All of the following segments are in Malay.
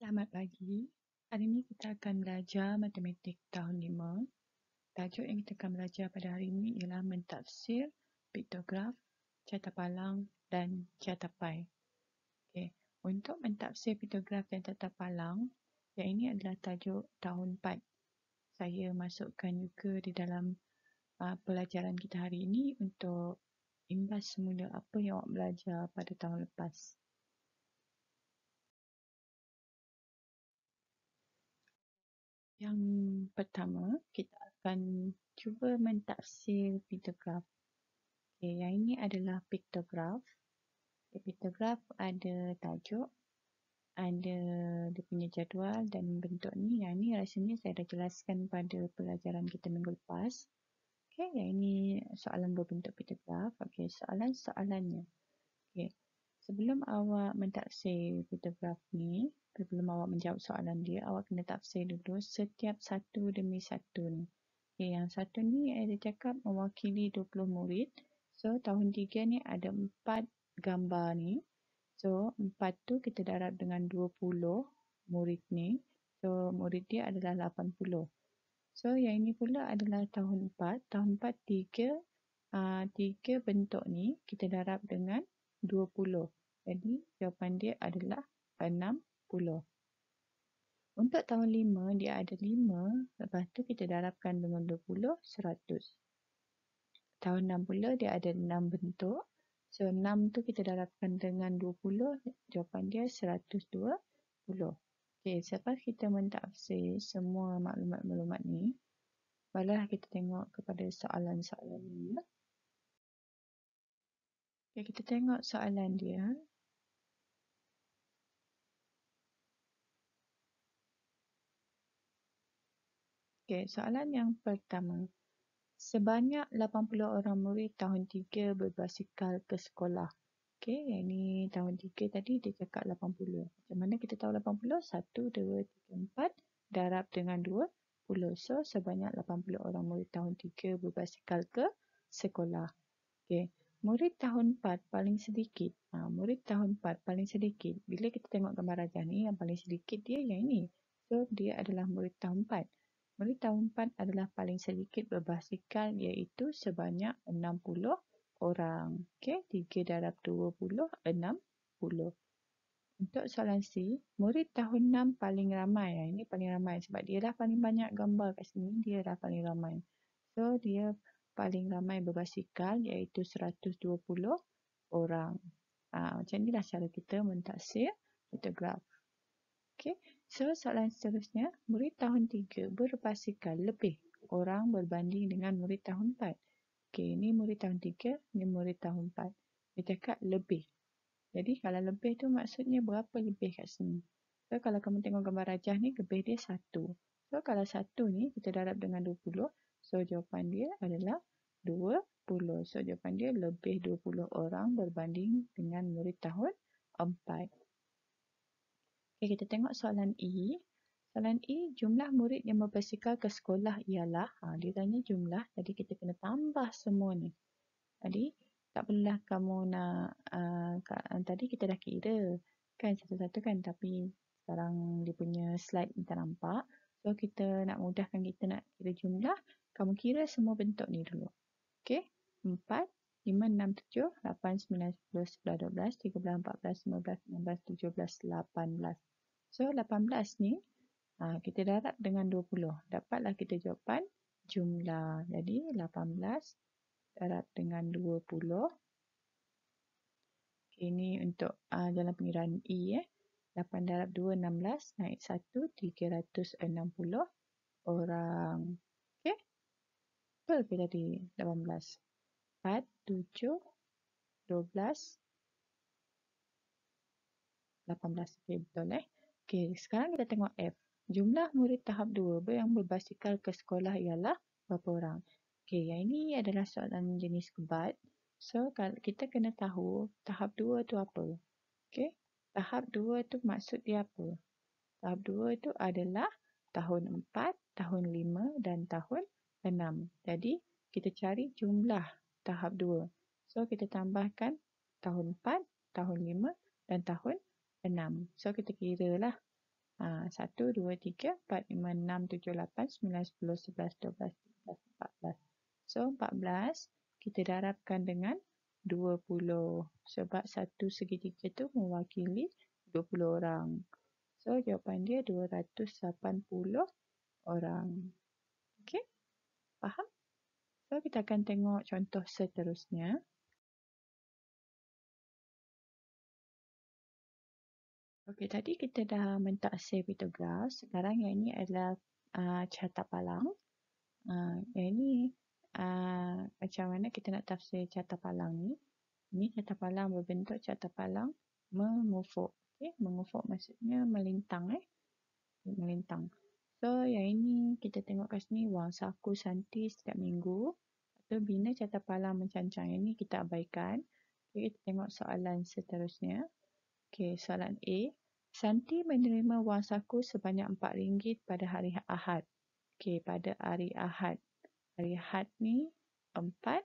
Selamat pagi. Hari ini kita akan belajar matematik tahun 5. Tajuk yang kita akan belajar pada hari ini ialah mentafsir, piktograf, carta palang dan carta pai. Okay. Untuk mentafsir, piktograf dan carta palang, yang ini adalah tajuk tahun 4. Saya masukkan juga di dalam uh, pelajaran kita hari ini untuk imbas semula apa yang awak belajar pada tahun lepas. Yang pertama, kita akan cuba mentafsir pictograph. Okay, yang ini adalah pictograph. Okay, pictograph ada tajuk, ada dia punya jadual dan bentuk ni. Yang ini rasanya saya dah jelaskan pada pelajaran kita minggu lepas. Okay, yang ini soalan berbentuk pictograph. Okay, soalan-soalannya. Okay sebelum awak mentafsir fotograf ni, sebelum awak menjawab soalan dia, awak kena tafsir dulu setiap satu demi satu ni. Okay, yang satu ni ada eh, cakap mewakili 20 murid. So, tahun tiga ni ada empat gambar ni. So, empat tu kita darab dengan 20 murid ni. So, murid dia adalah 80. So, yang ini pula adalah tahun empat. Tahun empat tiga uh, ah, 3 bentuk ni kita darab dengan 80. 20. Jadi jawapan dia adalah 60. Untuk tahun 5 dia ada 5. Lepas tu kita darabkan dengan 20. 100. Tahun enam pula dia ada 6 bentuk. So 6 tu kita darabkan dengan 20. Jawapan dia 120. dua Okay, selepas kita mentafsir semua maklumat-maklumat ni, Baiklah kita tengok kepada soalan-soalan ni. -soalan. Okay, kita tengok soalan dia. Okay, soalan yang pertama. Sebanyak 80 orang murid tahun 3 berbasikal ke sekolah. Okey, ini tahun 3 tadi dia cakap 80. Macam mana kita tahu 80? 1, 2, 3, 4 darab dengan 20. So, sebanyak 80 orang murid tahun 3 berbasikal ke sekolah. Okay murid tahun 4 paling sedikit. Ha, murid tahun 4 paling sedikit. Bila kita tengok gambar rajah ni, yang paling sedikit dia yang ini. So, dia adalah murid tahun 4. Murid tahun 4 adalah paling sedikit berbasikal iaitu sebanyak 60 orang. Okey, 3 darab 20, 60. Untuk soalan C, murid tahun 6 paling ramai. Ha, ini paling ramai sebab dia lah paling banyak gambar kat sini. Dia lah paling ramai. So, dia paling ramai berbasikal iaitu 120 orang. Ha, macam inilah cara kita mentaksir graf. Okay. So, soalan seterusnya, murid tahun 3 berbasikal lebih orang berbanding dengan murid tahun 4. Okay, ini murid tahun 3, ini murid tahun 4. Dia cakap lebih. Jadi, kalau lebih tu maksudnya berapa lebih kat sini? So, kalau kamu tengok gambar rajah ni, lebih dia 1. So, kalau 1 ni kita darab dengan 20, so jawapan dia adalah 20. So jawapan dia lebih 20 orang berbanding dengan murid tahun 4. Okay kita tengok soalan E. Soalan E, jumlah murid yang berbasikal ke sekolah ialah, ha, dia tanya jumlah, jadi kita kena tambah semua ni. Jadi, tak perlulah kamu nak, uh, ah, kat, ah, tadi kita dah kira kan satu-satu kan, tapi sekarang dia punya slide kita nampak. So, kita nak mudahkan kita nak kira jumlah, kamu kira semua bentuk ni dulu. Okey, 4, 5, 6, 7, 8, 9, 10, 11, 12, 13, 14, 15, 16, 17, 18. So, 18 ni ha, kita darab dengan 20. Dapatlah kita jawapan jumlah. Jadi, 18 darab dengan 20. Okay, ini untuk ha, dalam pengiraan E. Eh. 8 darab 2, 16. Naik 1, 360 orang berapa tadi? 18. 4, 7, 12, 18. Okay, betul eh. Okay, sekarang kita tengok F. Jumlah murid tahap 2 yang berbasikal ke sekolah ialah berapa orang? Okay, yang ini adalah soalan jenis kebat. So, kita kena tahu tahap 2 tu apa. Okay, tahap 2 tu maksud dia apa? Tahap 2 tu adalah tahun 4, tahun 5 dan tahun 6. 6. Jadi, kita cari jumlah tahap 2. So, kita tambahkan tahun 4, tahun 5 dan tahun 6. So, kita kira lah. 1, 2, 3, 4, 5, 6, 7, 8, 9, 10, 11, 12, 13, 14. So, 14 kita darabkan dengan 20. Sebab satu segitiga tu mewakili 20 orang. So, jawapan dia 280 orang. Faham? So, kita akan tengok contoh seterusnya. Okey, tadi kita dah mentaksir pitograf. Sekarang yang ini adalah uh, ah, catat palang. Uh, yang ini uh, macam mana kita nak tafsir catat palang ni. Ini catat palang berbentuk catat palang memufuk. Okay, memufuk maksudnya melintang. Eh? Melintang. So yang ini kita tengok kat sini wang saku santi setiap minggu. Atau bina carta pala mencancang ini kita abaikan. Okay, kita tengok soalan seterusnya. Okay, soalan A. Santi menerima wang saku sebanyak RM4 pada hari Ahad. Okay, pada hari Ahad. Hari Ahad ni RM4.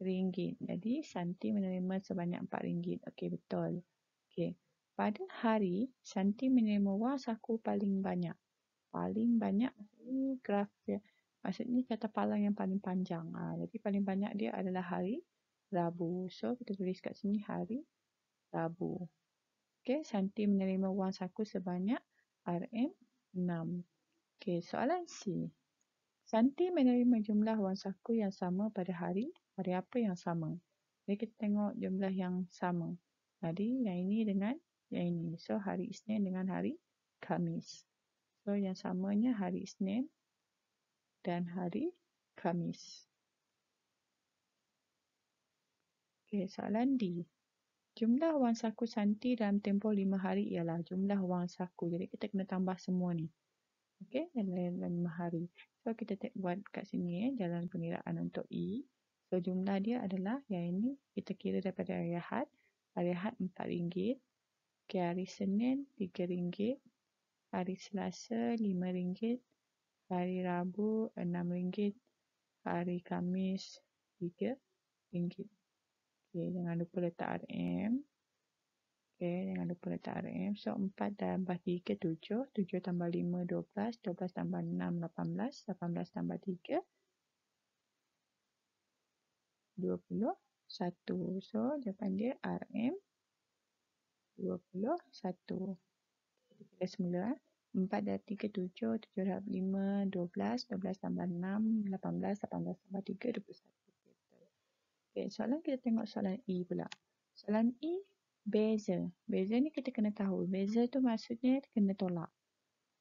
Ringgit. Jadi Santi menerima sebanyak RM4. Okey betul. Okey. Pada hari Santi menerima wang saku paling banyak paling banyak ni graf dia. Maksudnya kata palang yang paling panjang. Ha, jadi paling banyak dia adalah hari Rabu. So kita tulis kat sini hari Rabu. Okey, Santi menerima wang saku sebanyak RM6. Okey, soalan C. Santi menerima jumlah wang saku yang sama pada hari. Hari apa yang sama? Jadi kita tengok jumlah yang sama. Jadi yang ini dengan yang ini. So hari Isnin dengan hari Kamis. So yang samanya hari Isnin dan hari Khamis. Okay, soalan D. Jumlah wang saku santi dalam tempoh 5 hari ialah jumlah wang saku. Jadi kita kena tambah semua ni. Okay, dalam 5 hari. So kita tak buat kat sini eh, jalan pengiraan untuk E. So jumlah dia adalah yang ini kita kira daripada hari Ahad. Hari Ahad RM4. Okay, hari Senin RM3 hari Selasa RM5, hari Rabu RM6, hari Kamis RM3. Okay, jangan lupa letak RM. Okay, jangan lupa letak RM. So, 4 dan 3, 7. 7 tambah 5, 12. 12 tambah 6, 18. 18 tambah 3, 21. So, jawapan dia RM 21 kita pakai semula. Eh. 4 dan 3, 7, 7 dan 5, 12, 12 tambah 6, 18, 18 tambah 3, 21. Okay, soalan kita tengok soalan E pula. Soalan E, beza. Beza ni kita kena tahu. Beza tu maksudnya kena tolak.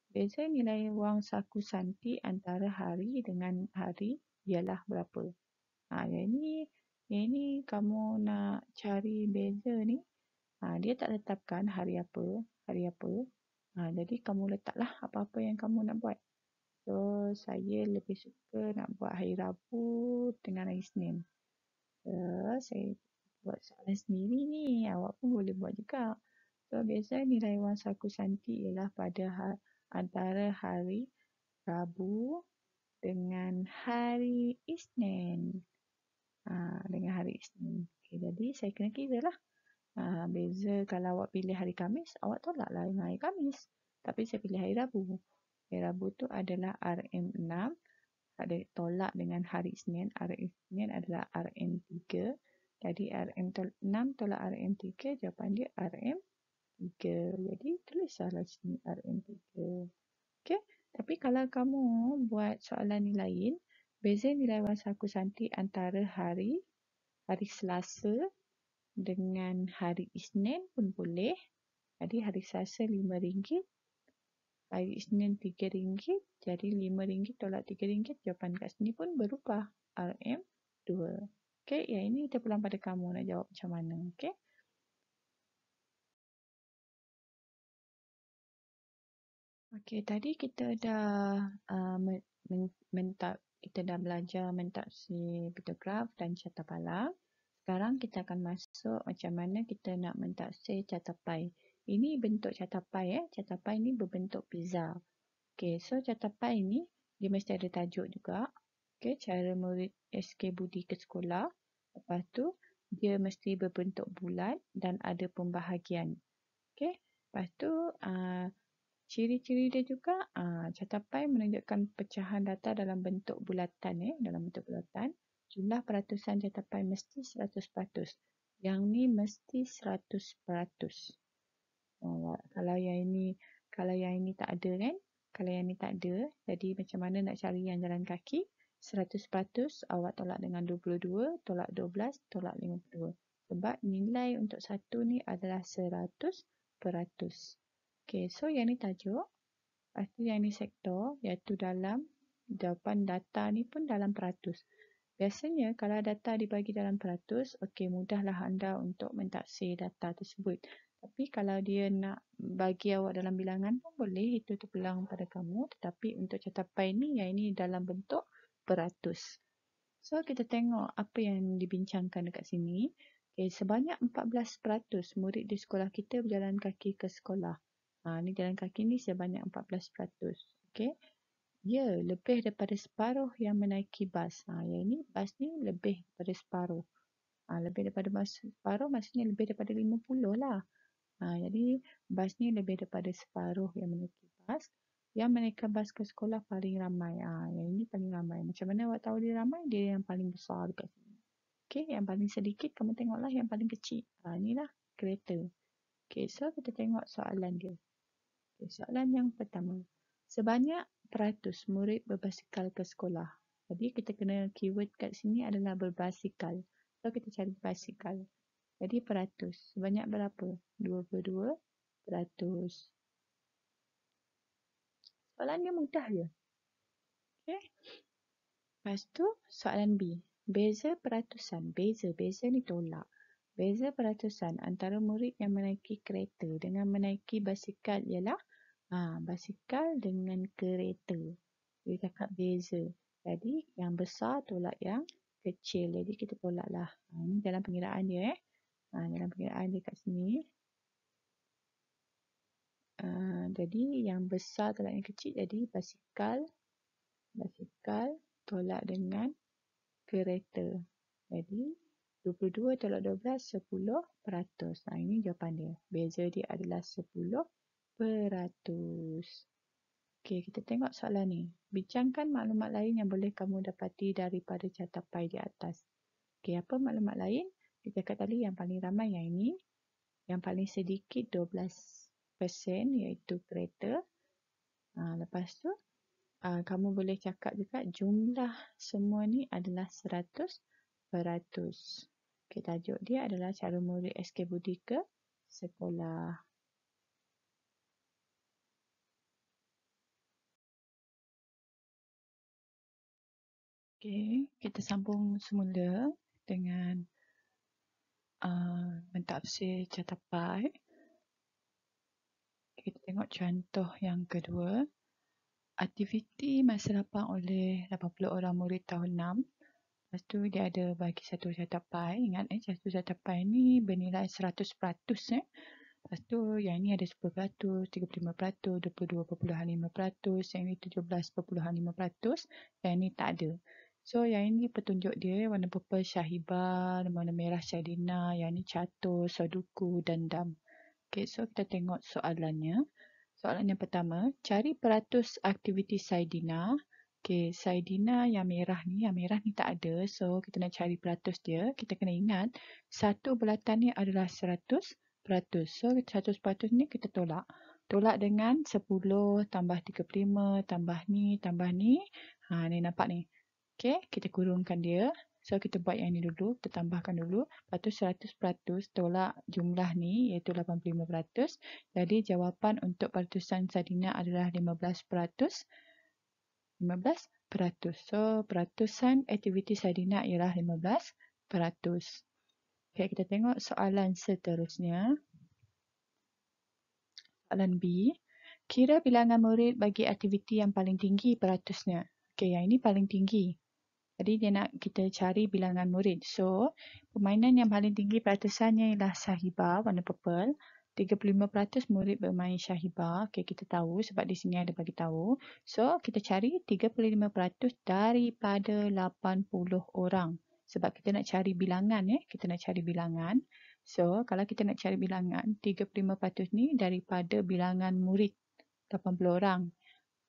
Beza nilai wang saku santi antara hari dengan hari ialah berapa. Ha, yang ni, yang ni kamu nak cari beza ni. Ha, dia tak tetapkan hari apa, hari apa, Ha, jadi kamu letaklah apa-apa yang kamu nak buat. So, saya lebih suka nak buat hari Rabu dengan hari Senin. So, saya buat soalan sendiri ni. Awak pun boleh buat juga. So, biasa nilai wang saku santi ialah pada hari, antara hari Rabu dengan hari Isnin. Ha, dengan hari Isnin. Okay, jadi, saya kena kira lah. Ha, beza kalau awak pilih hari Kamis, awak tolaklah dengan hari Kamis. Tapi saya pilih hari Rabu. Hari Rabu tu adalah RM6. Ada tolak dengan hari Senin. Hari Senin adalah RM3. Jadi RM6 tolak RM3, jawapan dia RM3. Jadi tulislah sini RM3. Okay. Tapi kalau kamu buat soalan ni lain, beza nilai wang saku santi antara hari hari Selasa dengan hari Isnin pun boleh. Jadi hari Selasa RM5, hari Isnin RM3, jadi RM5 tolak RM3 jawapan kat sini pun berubah RM2. Okey, ya ini kita pulang pada kamu nak jawab macam mana, okey? Okey, tadi kita dah uh, mentak kita dah belajar mentaksi pictograph dan carta palang. Sekarang kita akan masuk macam mana kita nak mentaksir carta Ini bentuk carta pi eh. Carta ni berbentuk pizza. Okey, so carta pi ni dia mesti ada tajuk juga. Okey, cara murid SK Budi ke sekolah. Lepas tu dia mesti berbentuk bulat dan ada pembahagian. Okey. Lepas tu uh, ciri-ciri dia juga uh, ah, carta menunjukkan pecahan data dalam bentuk bulatan eh, dalam bentuk bulatan jumlah peratusan dia tapai mesti 100%. Yang ni mesti 100%. Oh, kalau yang ini kalau yang ini tak ada kan? Kalau yang ini tak ada, jadi macam mana nak cari yang jalan kaki? 100% awak tolak dengan 22, tolak 12, tolak 52. Sebab nilai untuk satu ni adalah 100%. Okay, so yang ni tajuk. Pasti yang ni sektor, iaitu dalam jawapan data ni pun dalam peratus. Biasanya kalau data dibagi dalam peratus, okey mudahlah anda untuk mentaksir data tersebut. Tapi kalau dia nak bagi awak dalam bilangan pun boleh, itu terpulang pada kamu. Tetapi untuk catapai ini, yang ini dalam bentuk peratus. So kita tengok apa yang dibincangkan dekat sini. Okay, sebanyak 14% murid di sekolah kita berjalan kaki ke sekolah. Ha, ini jalan kaki ini sebanyak 14%. Okay. Ya, lebih daripada separuh yang menaiki bas. Ha, yang ini bas ni lebih daripada separuh. Ha, lebih daripada mas, separuh maksudnya lebih daripada 50 lah. Ha, jadi, bas ni lebih daripada separuh yang menaiki bas. Yang menaiki bas ke sekolah paling ramai. Ha, yang ini paling ramai. Macam mana awak tahu dia ramai? Dia yang paling besar dekat sini. Okay, yang paling sedikit kamu tengoklah yang paling kecil. Ha, inilah kereta. Okay, so kita tengok soalan dia. Okay, soalan yang pertama. Sebanyak peratus murid berbasikal ke sekolah. Jadi kita kena keyword kat sini adalah berbasikal. So kita cari basikal. Jadi peratus. Sebanyak berapa? 22 peratus. Soalan dia mudah je. Okay. Lepas tu soalan B. Beza peratusan. Beza. Beza ni tolak. Beza peratusan antara murid yang menaiki kereta dengan menaiki basikal ialah ha, basikal dengan kereta. Dia cakap beza. Jadi yang besar tolak yang kecil. Jadi kita tolaklah. Ha, ini dalam pengiraan dia eh. Ha, dalam pengiraan dia kat sini. Ha, jadi yang besar tolak yang kecil. Jadi basikal basikal tolak dengan kereta. Jadi 22 tolak 12, 10 peratus. Nah, ha, ini jawapan dia. Beza dia adalah 10 peratus beratus. Okey, kita tengok soalan ni. Bincangkan maklumat lain yang boleh kamu dapati daripada carta di atas. Okey, apa maklumat lain? Kita cakap tadi yang paling ramai yang ini. Yang paling sedikit 12% iaitu kereta. Ha, lepas tu, ha, kamu boleh cakap juga jumlah semua ni adalah 100 peratus. Okey, tajuk dia adalah cara murid SK Budi ke sekolah. Okay, kita sambung semula dengan uh, mentafsir catapai. Kita tengok contoh yang kedua. Aktiviti masa lapang oleh 80 orang murid tahun 6. Lepas tu dia ada bagi satu catapai. Ingat eh, satu catapai ni bernilai 100%. Eh. Lepas tu yang ni ada 10%, 35%, 22.5%, yang ni 17.5%, yang ni tak ada. So yang ini petunjuk dia warna purple syahibar, warna merah syadina, yang ini catur, saduku, dam. Okay, so kita tengok soalannya. Soalan yang pertama, cari peratus aktiviti Saidina. Okay, Saidina yang merah ni, yang merah ni tak ada. So, kita nak cari peratus dia. Kita kena ingat, satu belatan ni adalah seratus peratus. So, seratus peratus ni kita tolak. Tolak dengan sepuluh, tambah 35, tambah ni, tambah ni. Ha, ni nampak ni. Okay, kita kurungkan dia. So, kita buat yang ni dulu. Kita tambahkan dulu. Lepas tu 100% tolak jumlah ni iaitu 85%. Jadi, jawapan untuk peratusan Sadina adalah 15%. 15%. So, peratusan aktiviti Sadina ialah 15%. Okay, kita tengok soalan seterusnya. Soalan B. Kira bilangan murid bagi aktiviti yang paling tinggi peratusnya. Okay, yang ini paling tinggi. Jadi dia nak kita cari bilangan murid. So, permainan yang paling tinggi peratusannya ialah Sahiba warna purple. 35% murid bermain Sahiba. Okey, kita tahu sebab di sini ada bagi tahu. So, kita cari 35% daripada 80 orang. Sebab kita nak cari bilangan ya, eh? kita nak cari bilangan. So, kalau kita nak cari bilangan 35% ni daripada bilangan murid 80 orang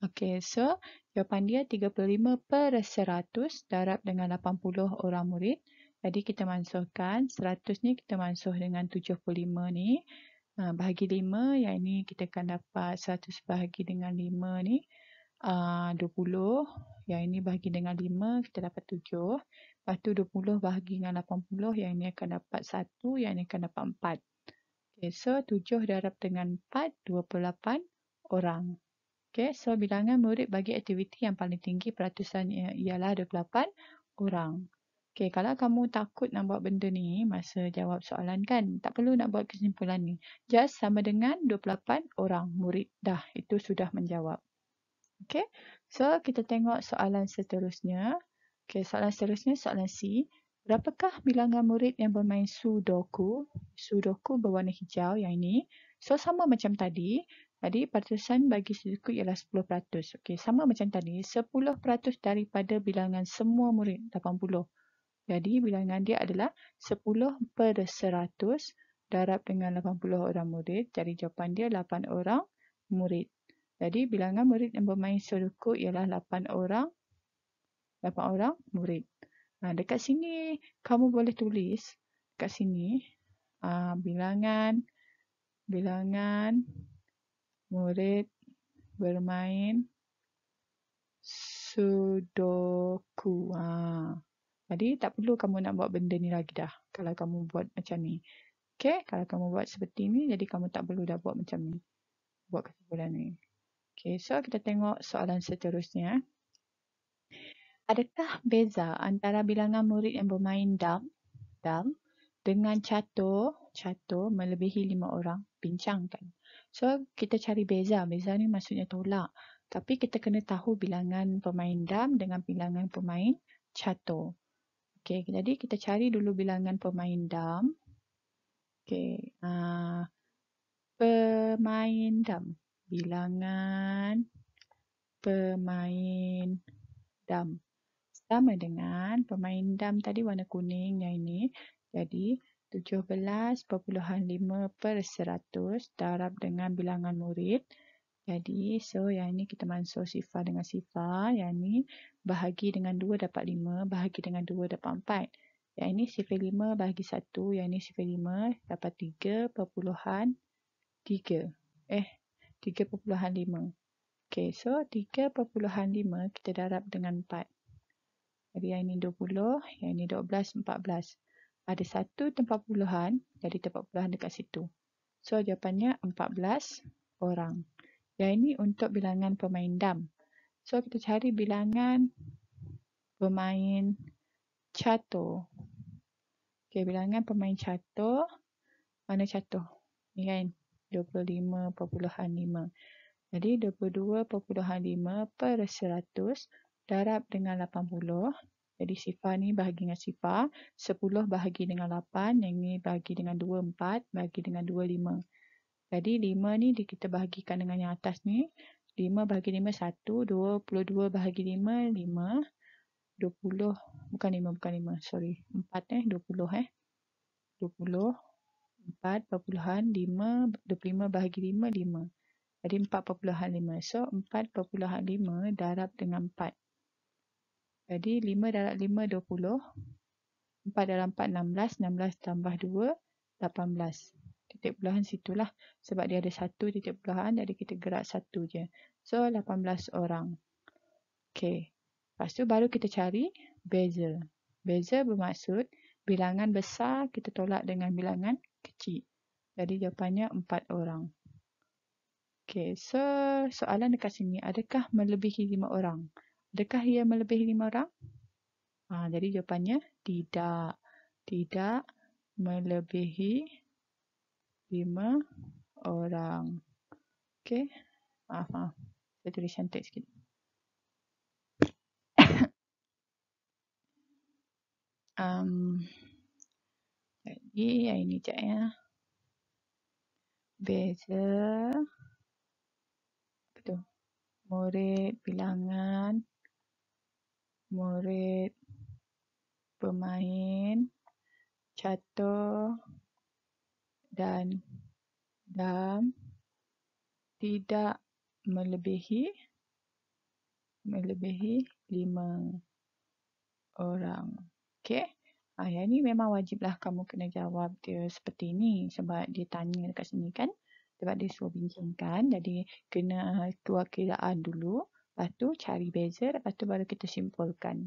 Okey, so jawapan dia 35 per 100 darab dengan 80 orang murid. Jadi kita mansuhkan 100 ni kita mansuh dengan 75 ni. Ah, bahagi 5, yang ini kita akan dapat 100 bahagi dengan 5 ni 20. Ah, yang ini bahagi dengan 5, kita dapat 7. Lepas tu 20 bahagi dengan 80, yang ini akan dapat 1, yang ini akan dapat 4. Okay, so 7 darab dengan 4, 28 orang. Okey, so bilangan murid bagi aktiviti yang paling tinggi peratusan ialah 28 orang. Okey, kalau kamu takut nak buat benda ni masa jawab soalan kan, tak perlu nak buat kesimpulan ni. Just sama dengan 28 orang murid dah, itu sudah menjawab. Okey, so kita tengok soalan seterusnya. Okey, soalan seterusnya soalan C. Berapakah bilangan murid yang bermain sudoku? Sudoku berwarna hijau yang ini. So, sama macam tadi. Jadi partisan bagi Sudoku ialah 10%. Okey, sama macam tadi, 10% daripada bilangan semua murid 80. Jadi bilangan dia adalah 10 per 100 darab dengan 80 orang murid. Jadi jawapan dia 8 orang murid. Jadi bilangan murid yang bermain Sudoku ialah 8 orang 8 orang murid. Ha, dekat sini kamu boleh tulis dekat sini ha, bilangan bilangan murid bermain sudoku. Ha. Jadi tak perlu kamu nak buat benda ni lagi dah. Kalau kamu buat macam ni. Okay. Kalau kamu buat seperti ni. Jadi kamu tak perlu dah buat macam ni. Buat kesimpulan ni. Okay. So kita tengok soalan seterusnya. Adakah beza antara bilangan murid yang bermain dam, dam dengan catur, catur melebihi lima orang? Bincangkan. So kita cari beza. Beza ni maksudnya tolak. Tapi kita kena tahu bilangan pemain dam dengan bilangan pemain catur. Okay, jadi kita cari dulu bilangan pemain dam. Okay, uh, ah, pemain dam. Bilangan pemain dam. Sama dengan pemain dam tadi warna kuning yang ini. Jadi, 17.5 per 100 darab dengan bilangan murid. Jadi, so yang ini kita mansur sifar dengan sifar. Yang ini bahagi dengan 2 dapat 5, bahagi dengan 2 dapat 4. Yang ini sifar 5 bahagi 1, yang ini sifar 5 dapat 3 perpuluhan 3. Eh, 3 perpuluhan 5. Okay, so 3 perpuluhan 5 kita darab dengan 4. Jadi yang ini 20, yang ini 12, 14 ada satu tempat puluhan jadi tempat puluhan dekat situ. So jawapannya 14 orang. Yang ini untuk bilangan pemain dam. So kita cari bilangan pemain catur. Okey, bilangan pemain catur mana catur? Ni kan 25.5. Jadi 22.5 per 100 darab dengan 80 jadi sifar ni bahagi dengan sifar. 10 bahagi dengan 8. Yang ni bahagi dengan 2, 4. Bahagi dengan 2, 5. Jadi 5 ni di kita bahagikan dengan yang atas ni. 5 bahagi 5, 1. 22 bahagi 5, 5. 20, bukan 5, bukan 5. Sorry. 4 eh, 20 eh. 20, 4 perpuluhan, 5, 25 bahagi 5, 5. Jadi 4 perpuluhan 5. So 4 perpuluhan 5 darab dengan 4. Jadi 5 dalam 5 20, 4 dalam 4 16, 16 tambah 2 18 titik puluhan situlah sebab dia ada satu titik puluhan jadi kita gerak satu je. So 18 orang. Okay. Lepas tu baru kita cari beza. Beza bermaksud bilangan besar kita tolak dengan bilangan kecil. Jadi jawapannya 4 orang. Okay. So soalan dekat sini adakah melebihi 5 orang? Adakah ia melebihi lima orang? Ha, jadi jawapannya tidak. Tidak melebihi lima orang. Okey. Maaf, ha, ha. maaf. Saya tulis cantik sikit. um, jadi yang ini sekejap ya. Beza. Apa Murid bilangan murid, pemain, catur dan dam tidak melebihi melebihi lima orang. Okey. Ah, yang ni memang wajiblah kamu kena jawab dia seperti ni sebab dia tanya dekat sini kan. Sebab dia suruh bincangkan. Jadi kena tuak kiraan dulu. Lepas tu cari beza, lepas tu baru kita simpulkan.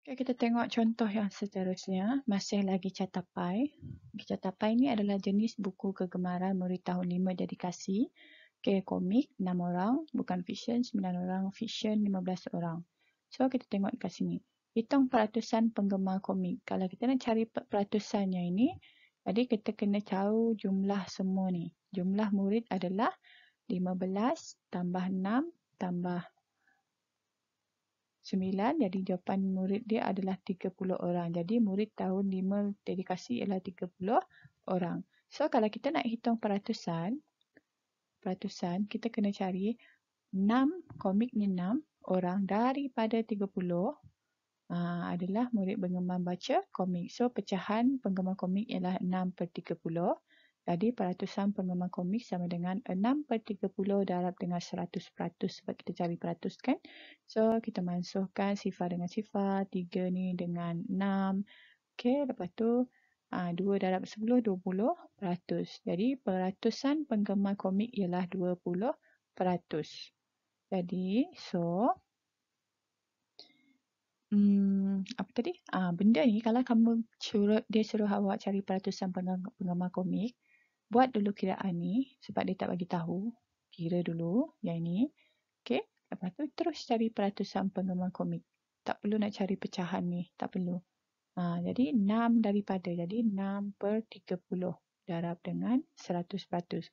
Okay, kita tengok contoh yang seterusnya. Masih lagi catat pai. Catat pai ni adalah jenis buku kegemaran murid tahun 5 dedikasi. Okay, komik 6 orang, bukan fiction 9 orang, fiction 15 orang. So kita tengok kat sini. Hitung peratusan penggemar komik. Kalau kita nak cari peratusannya ini, jadi kita kena tahu jumlah semua ni. Jumlah murid adalah 15 tambah 6 tambah 9. Jadi jawapan murid dia adalah 30 orang. Jadi murid tahun 5 dedikasi ialah 30 orang. So kalau kita nak hitung peratusan, peratusan kita kena cari 6 komiknya ni 6 orang daripada 30 orang. Ah, adalah murid penggemar baca komik. So pecahan penggemar komik ialah 6 per 30. Jadi peratusan penggemar komik sama dengan 6 per 30 darab dengan 100 peratus sebab kita cari peratus kan. So kita mansuhkan sifar dengan sifar, 3 ni dengan 6. Okay, lepas tu Ha, 2 darab 10, 20 peratus. Jadi, peratusan penggemar komik ialah 20 peratus. Jadi, so, hmm, apa tadi? Ah, ha, benda ni kalau kamu curut, dia suruh awak cari peratusan penggemar komik, buat dulu kiraan ni sebab dia tak bagi tahu. Kira dulu yang ini. Okey, lepas tu terus cari peratusan penggemar komik. Tak perlu nak cari pecahan ni, tak perlu. Ha, jadi 6 daripada, jadi 6 per 30 darab dengan 100 peratus.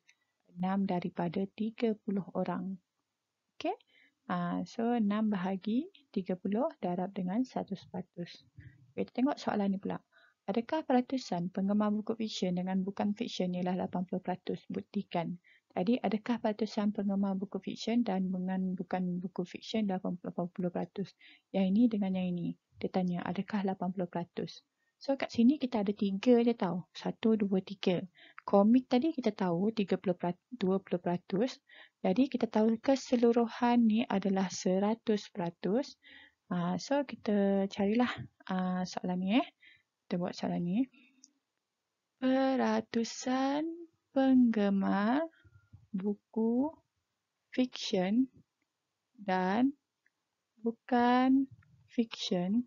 6 daripada 30 orang. Okey. Ah, so 6 bahagi 30 darab dengan 100. Kita tengok soalan ni pula. Adakah peratusan penggemar buku fiksyen dengan bukan fiksyen ialah 80%? Buktikan. Tadi adakah peratusan penggemar buku fiksyen dan dengan bukan buku fiksyen 80%? Yang ini dengan yang ini. Dia tanya, adakah 80%? So kat sini kita ada tiga je tau. Satu, dua, tiga. Komit tadi kita tahu 20%. Jadi kita tahu keseluruhan ni adalah 100%. Uh, ah, so kita carilah uh, soalan ni eh. Kita buat soalan ni. Peratusan penggemar buku fiksyen dan bukan fiksyen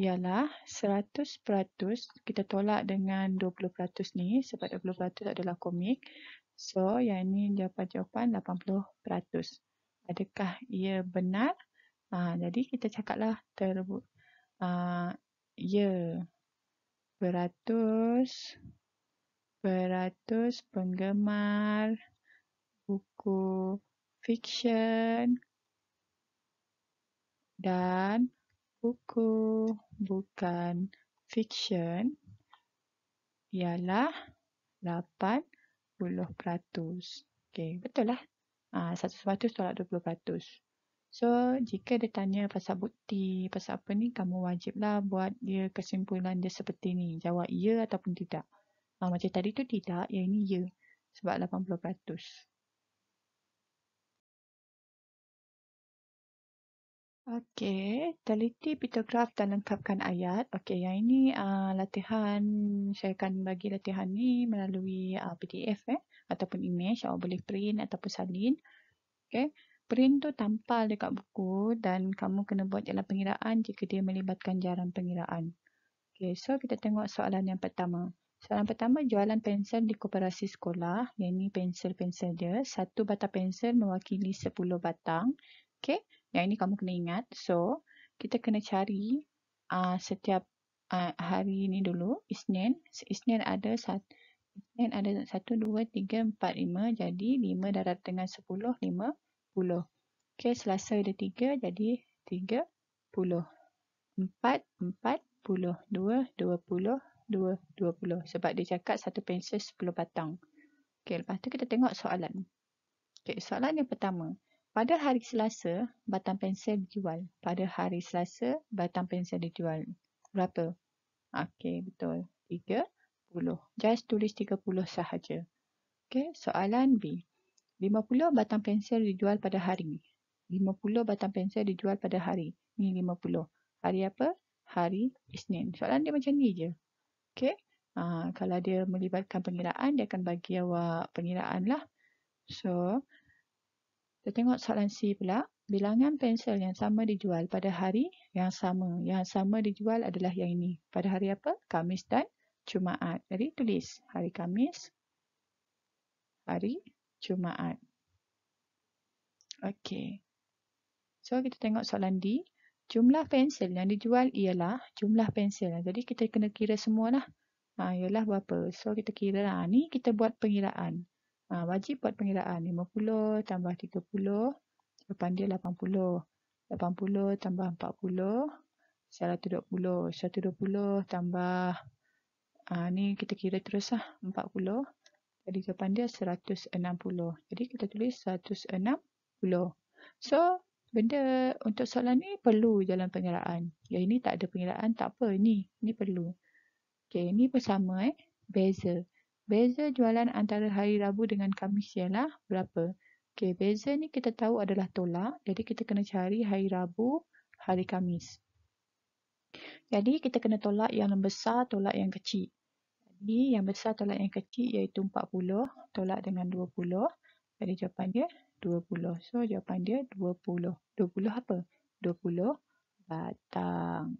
ialah 100% kita tolak dengan 20% ni sebab 20% adalah komik. So, yang ini jawapan-jawapan 80%. Adakah ia benar? Ha, jadi, kita cakaplah ter, uh, ha, ya, beratus, beratus penggemar buku fiction dan buku bukan fiksyen ialah 80%. Okey, betul lah. Ah 100% tolak 20%. So, jika dia tanya pasal bukti, pasal apa ni, kamu wajiblah buat dia kesimpulan dia seperti ni. Jawab ya ataupun tidak. Ha, macam tadi tu tidak, yang ini ya. Sebab 80%. Okey, teliti pitograf dan lengkapkan ayat. Okey, yang ini uh, latihan, saya akan bagi latihan ni melalui uh, ah, PDF eh, ataupun image. Awak boleh print ataupun salin. Okey, print tu tampal dekat buku dan kamu kena buat jalan pengiraan jika dia melibatkan jalan pengiraan. Okey, so kita tengok soalan yang pertama. Soalan pertama, jualan pensel di koperasi sekolah. Yang ini pensel-pensel dia. Satu batang pensel mewakili 10 batang. Okey, yang ini kamu kena ingat. So, kita kena cari uh, setiap uh, hari ini dulu. Isnin. Isnin ada satu. Dan ada 1, 2, 3, 4, 5. Jadi lima darat dengan sepuluh lima puluh. Okey, selasa ada tiga, jadi tiga puluh. puluh. Empat, empat Dua, dua puluh. Dua, dua puluh. Sebab dia cakap satu pensel sepuluh batang. Okey, lepas tu kita tengok soalan. Okey, soalan yang pertama. Pada hari Selasa, batang pensel dijual. Pada hari Selasa, batang pensel dijual. Berapa? Okey, betul. 30. Just tulis 30 sahaja. Okey, soalan B. 50 batang pensel dijual pada hari. 50 batang pensel dijual pada hari. Ni 50. Hari apa? Hari Isnin. Soalan dia macam ni je. Okey. Ha, kalau dia melibatkan pengiraan, dia akan bagi awak pengiraan lah. So, kita tengok soalan C pula. Bilangan pensel yang sama dijual pada hari yang sama. Yang sama dijual adalah yang ini. Pada hari apa? Kamis dan Jumaat. Jadi tulis hari Kamis, hari Jumaat. Okey. So kita tengok soalan D. Jumlah pensel yang dijual ialah jumlah pensel. Jadi kita kena kira semualah. Ha, ialah berapa. So kita kira lah. Ni kita buat pengiraan ha, wajib buat pengiraan 50 tambah 30 depan dia 80 80 tambah 40 120 120 tambah ha, ni kita kira terus lah 40 jadi depan dia 160 jadi kita tulis 160 so benda untuk soalan ni perlu jalan pengiraan Ya ini tak ada pengiraan tak apa ni ni perlu Okay, ni pun sama eh. Beza beza jualan antara hari Rabu dengan Khamis ialah berapa? Okey, beza ni kita tahu adalah tolak. Jadi, kita kena cari hari Rabu, hari Khamis. Jadi, kita kena tolak yang besar, tolak yang kecil. Jadi, yang besar, tolak yang kecil iaitu 40, tolak dengan 20. Jadi, jawapan dia 20. So, jawapan dia 20. 20 apa? 20 batang.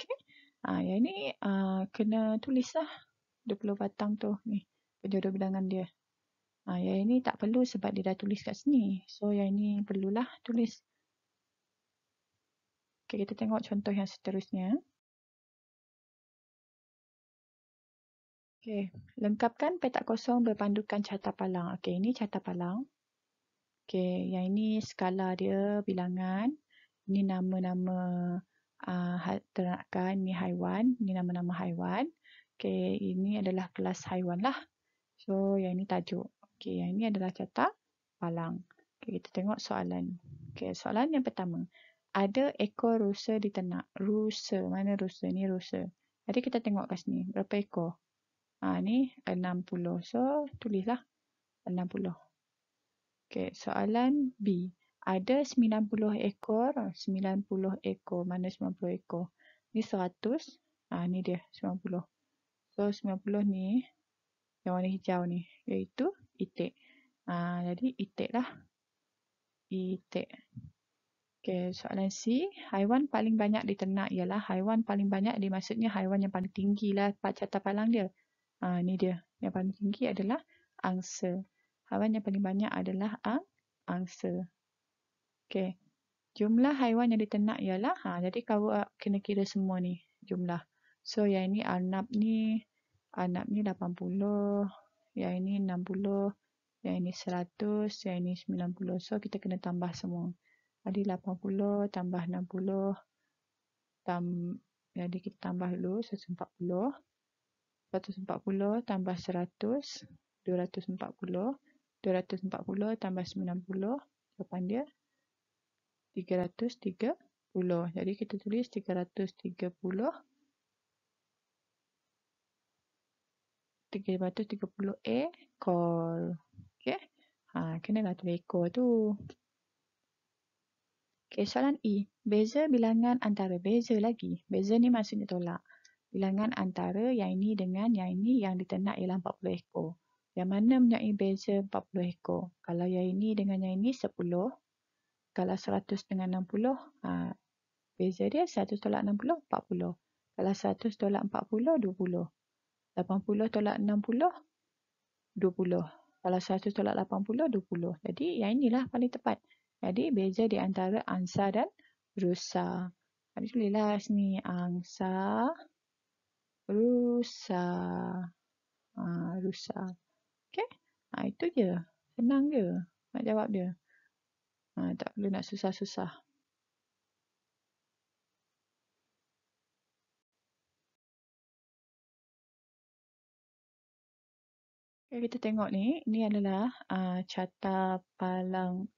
Okey. Ha, yang ni uh, kena tulislah. 20 batang tu ni penjodoh bilangan dia ha, yang ini tak perlu sebab dia dah tulis kat sini so yang ini perlulah tulis okay, kita tengok contoh yang seterusnya Okay, lengkapkan petak kosong berpandukan carta palang. Okay, ini carta palang. Okay, yang ini skala dia bilangan. Ini nama-nama uh, ah, teranakan, ni haiwan, Ini nama-nama haiwan. Okay, ini adalah kelas haiwan lah. So, yang ini tajuk. Okay, yang ini adalah catak palang. Okay, kita tengok soalan. Okay, soalan yang pertama. Ada ekor rusa di ternak. Rusa. Mana rusa? Ni rusa. Jadi, kita tengok kat sini. Berapa ekor? Ha, ni 60. So, tulislah. 60. Okay, soalan B. Ada 90 ekor. 90 ekor. Mana 90 ekor? Ni 100. Ha, ni dia. 90. So 90 ni yang warna hijau ni iaitu itik. Ha, jadi itik lah. Itik. Okay, soalan C. Haiwan paling banyak ditenak ialah haiwan paling banyak dimaksudnya haiwan yang paling tinggi lah pak catat palang dia. Ha, ni dia. Yang paling tinggi adalah angsa. Haiwan yang paling banyak adalah ang angsa. Okay. Jumlah haiwan yang ditenak ialah. Ha, jadi kau kena kira semua ni jumlah. So yang ini Arnab ni Arnab ni 80 Yang ini 60 Yang ini 100 Yang ini 90 So kita kena tambah semua Jadi 80 tambah 60 tam, Jadi kita tambah dulu 140 140 tambah 100 240 240 tambah 90 depan dia 330 jadi kita tulis 330 330 ekor. Okey. Ha, kena lah tu ekor tu. Okey, soalan E. Beza bilangan antara. Beza lagi. Beza ni maksudnya tolak. Bilangan antara yang ini dengan yang ini yang ditenak ialah 40 ekor. Yang mana mempunyai beza 40 ekor? Kalau yang ini dengan yang ini 10. Kalau 100 dengan 60, ha, beza dia 100 tolak 60, 40. Kalau 100 tolak 40, 20. 80 tolak 60, 20. Kalau 100 tolak 80, 20. Jadi, yang inilah paling tepat. Jadi, beza di antara angsa dan rusa. Jadi, tulislah sini. Angsa, rusa. Ha, rusa. Okay? Ha, itu je. Senang je nak jawab dia. Ha, tak perlu nak susah-susah. Yang kita tengok ni, ini adalah uh, carta palang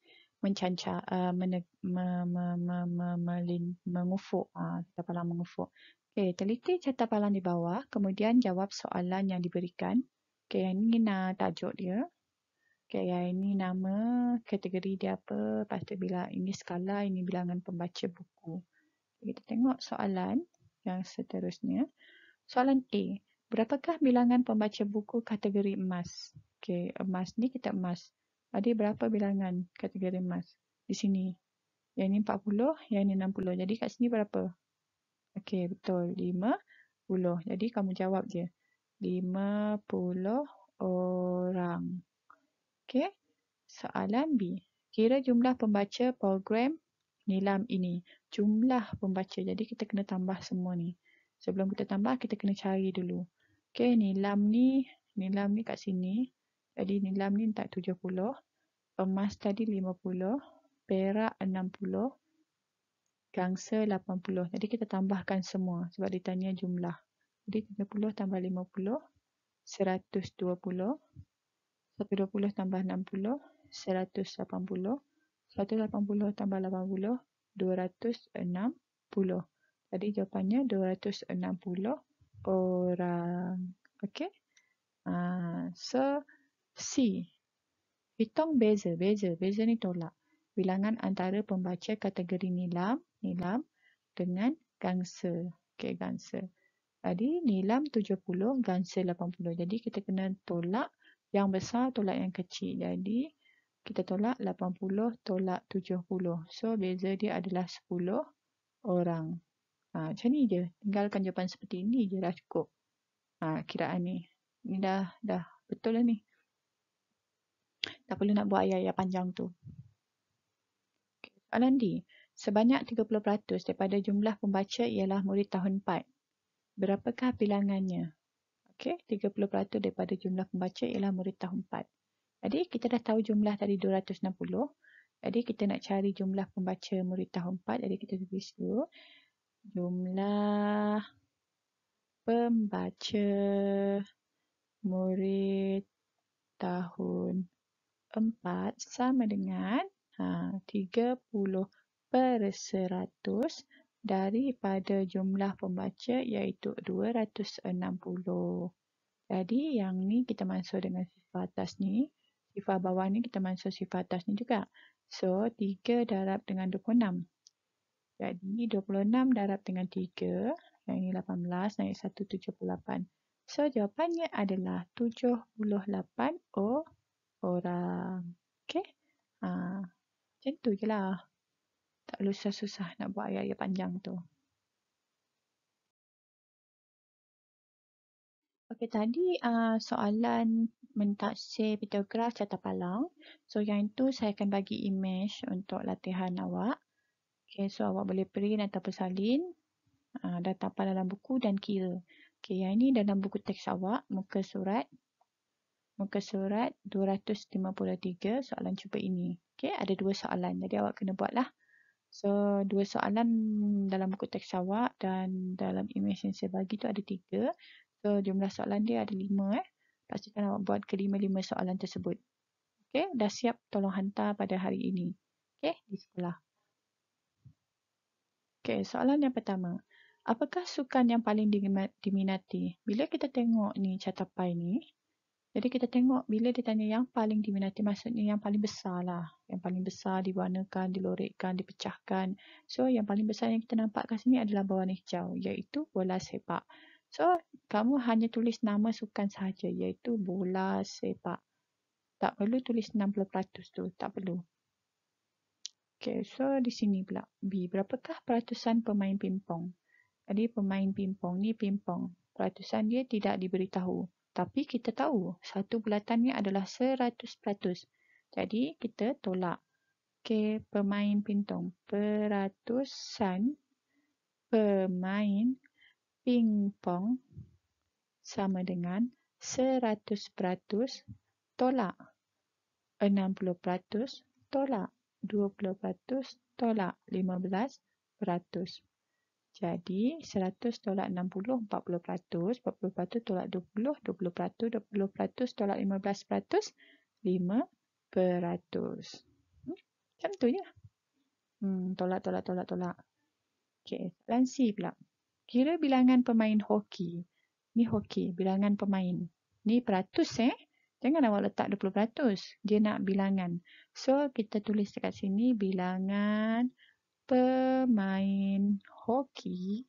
mencanca, uh, mene, me, me, me, me, me, lin, mengufuk, uh, carta palang mengufuk. Okay, teliti carta palang di bawah, kemudian jawab soalan yang diberikan. Okay, yang ini nak tajuk dia. Okay, yang ini nama, kategori dia apa, lepas tu bila ini skala, ini bilangan pembaca buku. Kita tengok soalan yang seterusnya. Soalan A berapakah bilangan pembaca buku kategori emas? Okey, emas ni kita emas. Ada berapa bilangan kategori emas di sini? Yang ni 40, yang ni 60. Jadi kat sini berapa? Okey, betul. 50. Jadi kamu jawab je. 50 orang. Okey. Soalan B. Kira jumlah pembaca program nilam ini. Jumlah pembaca. Jadi kita kena tambah semua ni. Sebelum kita tambah, kita kena cari dulu. Okey, nilam ni, nilam ni kat sini. Jadi nilam ni tak 70. Emas tadi 50, perak 60, gangsa 80. Jadi kita tambahkan semua sebab ditanya jumlah. Jadi 70 tambah 50, 120. 120 tambah 60, 180. 180 tambah 80, 260. Jadi jawapannya 260 orang. okay? Uh, so, C. Hitung beza. Beza. Beza ni tolak. Bilangan antara pembaca kategori nilam. Nilam dengan gangsa. okay gangsa. Tadi nilam 70, gangsa 80. Jadi, kita kena tolak yang besar, tolak yang kecil. Jadi, kita tolak 80, tolak 70. So, beza dia adalah 10 orang. Ha, macam ni je. Tinggalkan jawapan seperti ini je dah cukup. Ha, kiraan ni. Ni dah, dah betul lah ni. Tak perlu nak buat ayat-ayat panjang tu. Okay. Soalan D. Sebanyak 30% daripada jumlah pembaca ialah murid tahun 4. Berapakah bilangannya? Okey, 30% daripada jumlah pembaca ialah murid tahun 4. Jadi kita dah tahu jumlah tadi 260. Jadi kita nak cari jumlah pembaca murid tahun 4. Jadi kita tulis dulu jumlah pembaca murid tahun 4 sama dengan ha, 30 per 100 daripada jumlah pembaca iaitu 260. Jadi yang ni kita masuk dengan sifar atas ni. Sifar bawah ni kita masuk sifar atas ni juga. So 3 darab dengan 26. Jadi 26 darab dengan 3, yang ini 18, naik 178. So jawapannya adalah 78 o orang. Okay? Ha, ah, macam tu je lah. Tak perlu susah-susah nak buat ayat-ayat panjang tu. Okay tadi uh, soalan mentaksir pitograf catapalang. So, yang itu saya akan bagi image untuk latihan awak. Okay, so awak boleh print ataupun salin uh, ah, data apa dalam buku dan kira. Okay, yang ini dalam buku teks awak, muka surat. Muka surat 253 soalan cuba ini. Okay, ada dua soalan. Jadi awak kena buat lah. So, dua soalan dalam buku teks awak dan dalam imej yang saya bagi tu ada tiga. So, jumlah soalan dia ada lima eh. Pastikan awak buat kelima-lima soalan tersebut. Okay, dah siap tolong hantar pada hari ini. Okay, di sekolah. Okey, soalan yang pertama. Apakah sukan yang paling diminati? Bila kita tengok ni catapai ni, jadi kita tengok bila dia yang paling diminati, maksudnya yang paling besar lah. Yang paling besar diwarnakan, dilorekkan, dipecahkan. So, yang paling besar yang kita nampak kat sini adalah berwarna hijau, iaitu bola sepak. So, kamu hanya tulis nama sukan sahaja, iaitu bola sepak. Tak perlu tulis 60% tu, tak perlu. Okay, so di sini pula. B, berapakah peratusan pemain pimpong? Jadi pemain pimpong ni pimpong. Peratusan dia tidak diberitahu. Tapi kita tahu satu bulatannya adalah seratus peratus. Jadi kita tolak. Okay, pemain pimpong. Peratusan pemain pimpong sama dengan seratus peratus tolak. enam puluh peratus tolak. 20% tolak 15%. Jadi 100 tolak 60 40%, 40% tolak 20, 20% 20% tolak 15%, 5%. Beratus. Hmm? Macam tu je. Ya? Hmm, tolak, tolak, tolak, tolak. Okay. Soalan C pula. Kira bilangan pemain hoki. Ni hoki. Bilangan pemain. Ni peratus eh. Jangan awak letak 20%. Dia nak bilangan. So, kita tulis dekat sini bilangan pemain hoki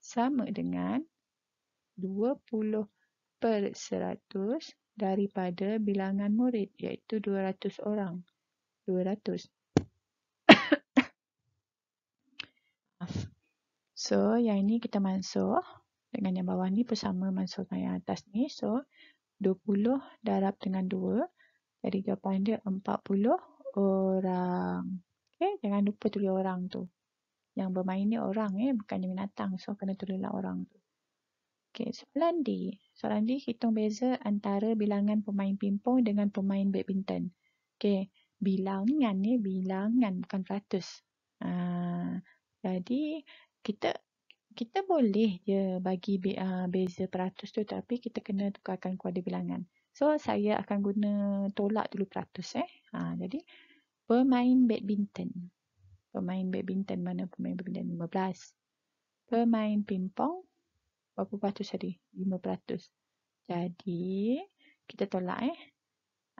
sama dengan 20 per 100 daripada bilangan murid iaitu 200 orang. 200. so, yang ini kita mansuh. Dengan yang bawah ni bersama sama mansuh dengan yang atas ni. So, 20 darab dengan 2. Jadi jawapan dia 40 orang. Okay, jangan lupa tulis orang tu. Yang bermain ni orang eh, bukannya binatang. So, kena tulislah orang tu. Okay, soalan D. Soalan D, hitung beza antara bilangan pemain pingpong dengan pemain badminton. Okay, bilangan ni bilangan, bukan peratus. Uh, jadi, kita kita boleh je bagi be, uh, beza peratus tu tapi kita kena tukarkan kepada bilangan. So saya akan guna tolak dulu peratus eh. Ha, jadi pemain badminton. Pemain badminton mana pemain badminton 15. Pemain pingpong berapa peratus tadi? 5 peratus. Jadi kita tolak eh.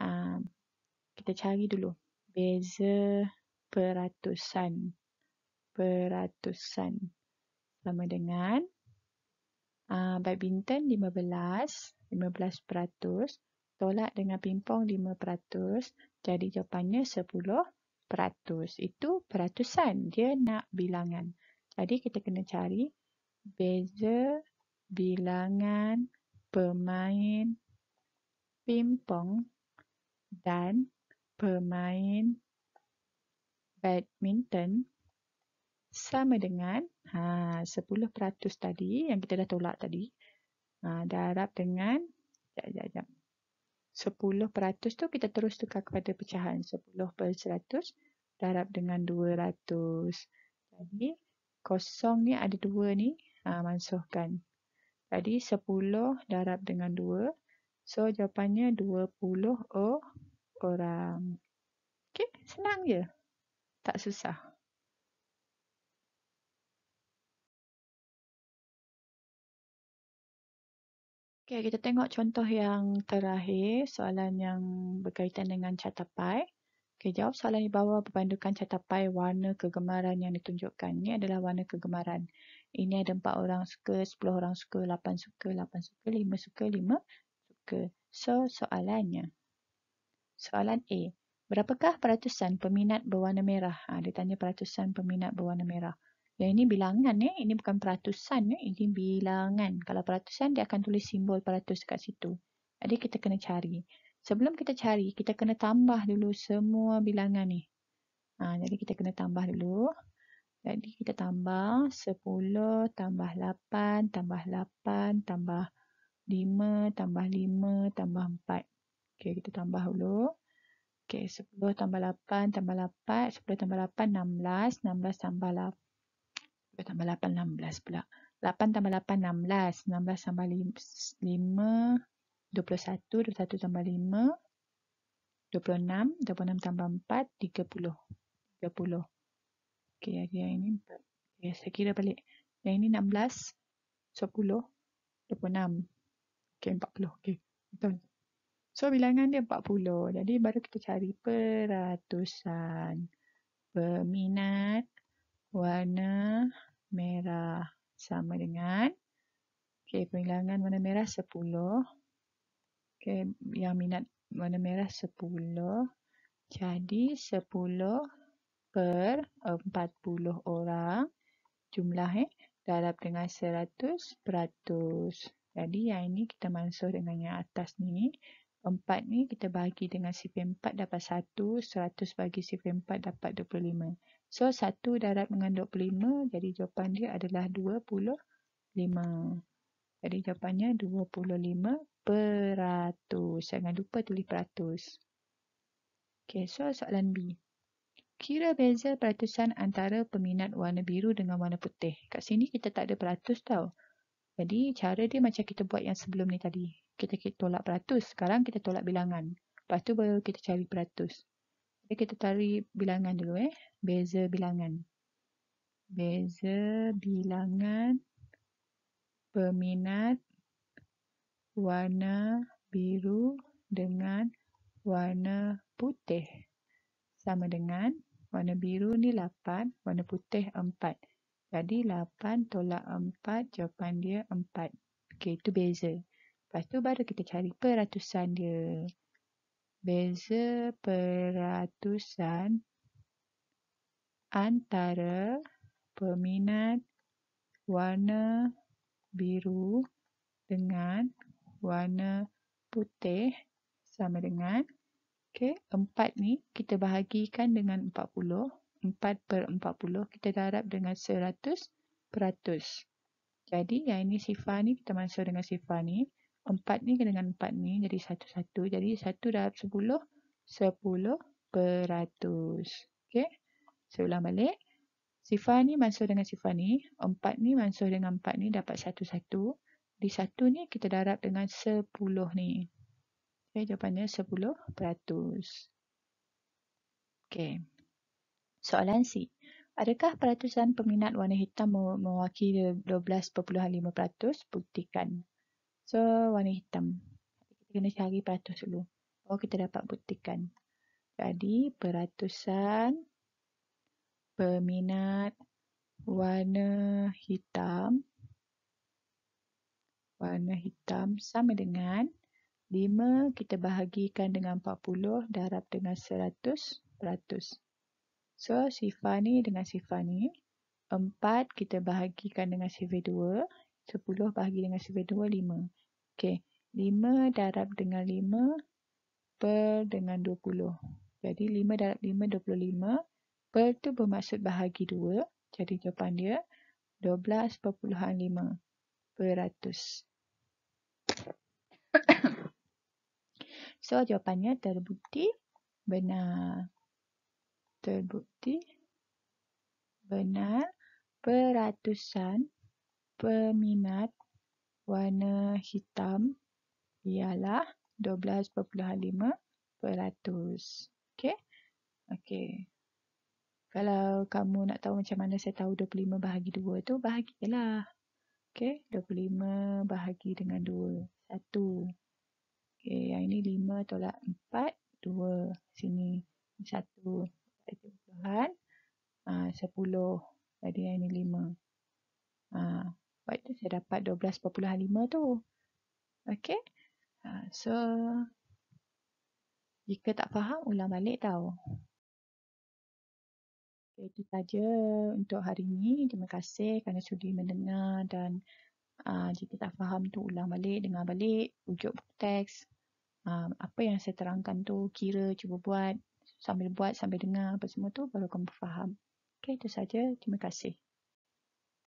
Ha, kita cari dulu beza Peratusan. Peratusan sama dengan uh, badminton 15, 15%, tolak dengan pingpong 5%, jadi jawapannya 10%. Itu peratusan, dia nak bilangan. Jadi kita kena cari beza bilangan pemain pimpong dan pemain badminton sama dengan ha, 10% tadi yang kita dah tolak tadi. Ha, darab dengan, sekejap, sekejap, sekejap. 10% tu kita terus tukar kepada pecahan 10% per 100. darab dengan 200. Jadi kosong ni ada 2 ni, ha, mansuhkan. Jadi 10 darab dengan 2. So jawapannya 20 oh, orang. okay senang je. Tak susah. Okay, kita tengok contoh yang terakhir, soalan yang berkaitan dengan carta Okay, jawab soalan di bawah berbandukan carta warna kegemaran yang ditunjukkan. Ini adalah warna kegemaran. Ini ada 4 orang suka, 10 orang suka, 8 suka, 8 suka, 5 suka, 5 suka. So, soalannya. Soalan A. Berapakah peratusan peminat berwarna merah? Ha, dia tanya peratusan peminat berwarna merah. Yang ini bilangan eh. Ini bukan peratusan eh. Ini bilangan. Kalau peratusan dia akan tulis simbol peratus dekat situ. Jadi kita kena cari. Sebelum kita cari, kita kena tambah dulu semua bilangan ni. Ha, jadi kita kena tambah dulu. Jadi kita tambah 10 tambah 8 tambah 8 tambah 5 tambah 5 tambah 4. Okey, kita tambah dulu. Okey, 10 tambah 8 tambah 8. 10 tambah 8, 16. 16 tambah 8 tambah 8, 16 pula. 8 tambah 8, 16. 16 tambah 5, 21. 21 tambah 5, 26. 26 tambah 4, 30. 30. Okey, jadi yang ini 4. Okay, saya kira balik. Yang ini 16, 10, 26. Okey, 40. Okey, betul. So, bilangan dia 40. Jadi, baru kita cari peratusan. Peminat warna merah sama dengan okey pengilangan warna merah 10 okey yang minat warna merah 10 jadi 10 per 40 orang jumlah eh darab dengan 100 peratus jadi yang ini kita mansuh dengan yang atas ni 4 ni kita bagi dengan sifir 4 dapat 1 100 bagi sifir 4 dapat 25 So, 1 darab dengan 25, jadi jawapan dia adalah 25. Jadi, jawapannya 25 peratus. Jangan lupa tulis peratus. Okay, so soalan B. Kira beza peratusan antara peminat warna biru dengan warna putih. Kat sini kita tak ada peratus tau. Jadi cara dia macam kita buat yang sebelum ni tadi. Kita, kita tolak peratus. Sekarang kita tolak bilangan. Lepas tu baru kita cari peratus. Jadi kita tarik bilangan dulu eh. Beza bilangan. Beza bilangan peminat warna biru dengan warna putih. Sama dengan warna biru ni 8, warna putih 4. Jadi 8 tolak 4, jawapan dia 4. Okey, itu beza. Lepas tu baru kita cari peratusan dia beza peratusan antara peminat warna biru dengan warna putih sama dengan okey empat ni kita bahagikan dengan 40 empat per 40 kita darab dengan 100 peratus jadi yang ini sifar ni kita masuk dengan sifar ni empat ni dengan empat ni jadi satu-satu. Jadi satu darab sepuluh, sepuluh peratus. Okay. Saya ulang balik. Sifar ni mansuh dengan sifar ni. Empat ni mansuh dengan empat ni dapat satu-satu. Di satu ni kita darab dengan sepuluh ni. Okay, jawapannya sepuluh peratus. Okay. Soalan C. Adakah peratusan peminat warna hitam mewakili 12.5% buktikan? So, warna hitam. Kita kena cari peratus dulu. Oh, kita dapat buktikan. Jadi, peratusan peminat warna hitam warna hitam sama dengan 5 kita bahagikan dengan 40 darab dengan 100 peratus. So, sifar ni dengan sifar ni. 4 kita bahagikan dengan sifar 10 bahagi dengan 92, 5. Okey, 5 darab dengan 5 per dengan 20. Jadi 5 darab 5, 25. Per tu bermaksud bahagi 2. Jadi jawapan dia 12.5 per 100. So jawapannya terbukti benar. Terbukti benar peratusan peminat warna hitam ialah 12.5%. Okay, okay. Kalau kamu nak tahu macam mana saya tahu 25 bahagi 2 tu, bahagilah. Okay, 25 bahagi dengan 2, 1. Okay, yang ini 5 tolak 4, 2 sini. 1, 30-an, 10. Jadi yang ini 5. Waktu saya dapat 12.5 tu. Okay. Ha, so, jika tak faham, ulang balik tau. Okay, itu saja untuk hari ini. Terima kasih kerana sudi mendengar dan uh, jika tak faham tu ulang balik, dengar balik, ujuk teks. Um, apa yang saya terangkan tu kira cuba buat sambil buat sambil dengar apa semua tu baru kamu faham. Okey itu saja. Terima kasih.